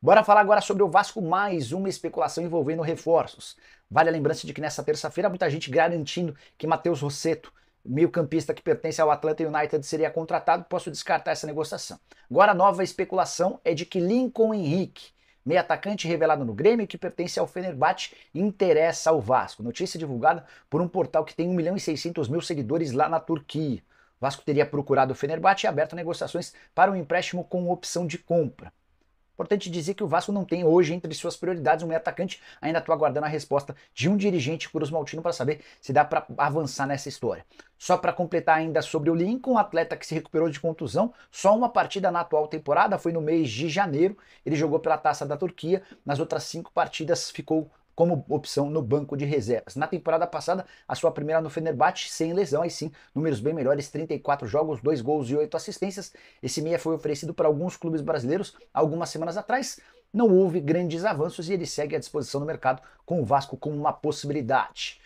Bora falar agora sobre o Vasco, mais uma especulação envolvendo reforços. Vale a lembrança de que nessa terça-feira muita gente garantindo que Matheus Rosseto, meio-campista que pertence ao Atlanta United, seria contratado. Posso descartar essa negociação. Agora a nova especulação é de que Lincoln Henrique, meio atacante revelado no Grêmio que pertence ao Fenerbahçe, interessa ao Vasco. Notícia divulgada por um portal que tem 1 milhão e 600 mil seguidores lá na Turquia. O Vasco teria procurado o Fenerbahçe e aberto negociações para um empréstimo com opção de compra. Importante dizer que o Vasco não tem hoje entre suas prioridades um meio atacante. Ainda estou aguardando a resposta de um dirigente Cruz Maltino para saber se dá para avançar nessa história. Só para completar ainda sobre o Lincoln, um atleta que se recuperou de contusão, só uma partida na atual temporada foi no mês de janeiro. Ele jogou pela Taça da Turquia. Nas outras cinco partidas ficou como opção no banco de reservas. Na temporada passada, a sua primeira no Fenerbahçe, sem lesão, aí sim, números bem melhores, 34 jogos, 2 gols e 8 assistências. Esse meia foi oferecido para alguns clubes brasileiros algumas semanas atrás, não houve grandes avanços e ele segue à disposição do mercado com o Vasco como uma possibilidade.